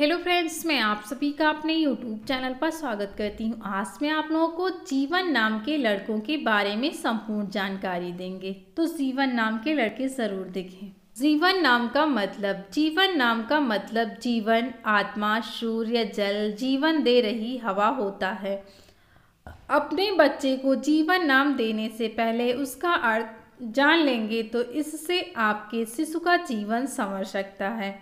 hello friends मैं आप सभी का अपने यूट्यूब चैनल पर स्वागत करती हूँ आज मैं आप लोगों को जीवन नाम के लड़कों के बारे में संपूर्ण जानकारी देंगे तो जीवन नाम के लड़के ज़रूर देखें जीवन नाम का मतलब जीवन नाम का मतलब जीवन आत्मा सूर्य जल जीवन दे रही हवा होता है अपने बच्चे को जीवन नाम देने से पहले उसका अर्थ जान लेंगे तो इससे आपके शिशु का जीवन संवर सकता है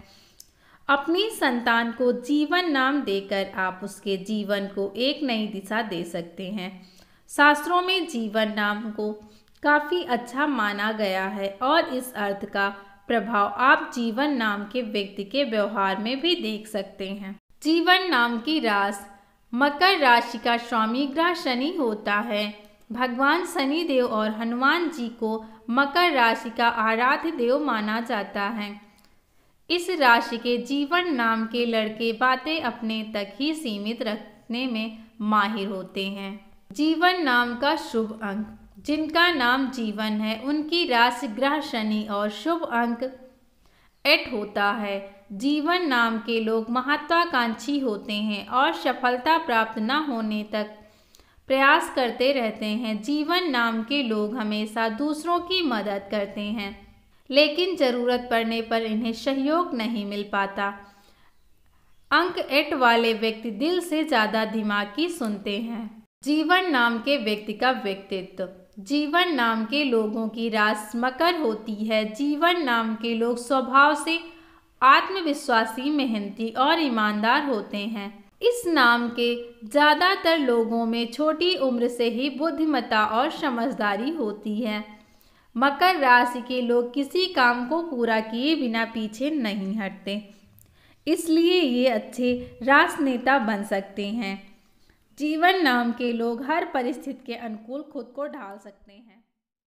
अपनी संतान को जीवन नाम देकर आप उसके जीवन को एक नई दिशा दे सकते हैं शास्त्रों में जीवन नाम को काफ़ी अच्छा माना गया है और इस अर्थ का प्रभाव आप जीवन नाम के व्यक्ति के व्यवहार में भी देख सकते हैं जीवन नाम की रास मकर राशि का स्वामी ग्रह शनि होता है भगवान शनि देव और हनुमान जी को मकर राशि का आराध्य देव माना जाता है इस राशि के जीवन नाम के लड़के बातें अपने तक ही सीमित रखने में माहिर होते हैं जीवन नाम का शुभ अंक जिनका नाम जीवन है उनकी राशि ग्रह शनि और शुभ अंक एट होता है जीवन नाम के लोग महत्वाकांक्षी होते हैं और सफलता प्राप्त न होने तक प्रयास करते रहते हैं जीवन नाम के लोग हमेशा दूसरों की मदद करते हैं लेकिन ज़रूरत पड़ने पर इन्हें सहयोग नहीं मिल पाता अंक एट वाले व्यक्ति दिल से ज़्यादा दिमाग की सुनते हैं जीवन नाम के व्यक्ति का व्यक्तित्व जीवन नाम के लोगों की रास मकर होती है जीवन नाम के लोग स्वभाव से आत्मविश्वासी मेहनती और ईमानदार होते हैं इस नाम के ज़्यादातर लोगों में छोटी उम्र से ही बुद्धिमता और समझदारी होती है मकर राशि के लोग किसी काम को पूरा किए बिना पीछे नहीं हटते इसलिए ये अच्छे राजनेता बन सकते हैं जीवन नाम के लोग हर परिस्थिति के अनुकूल खुद को ढाल सकते हैं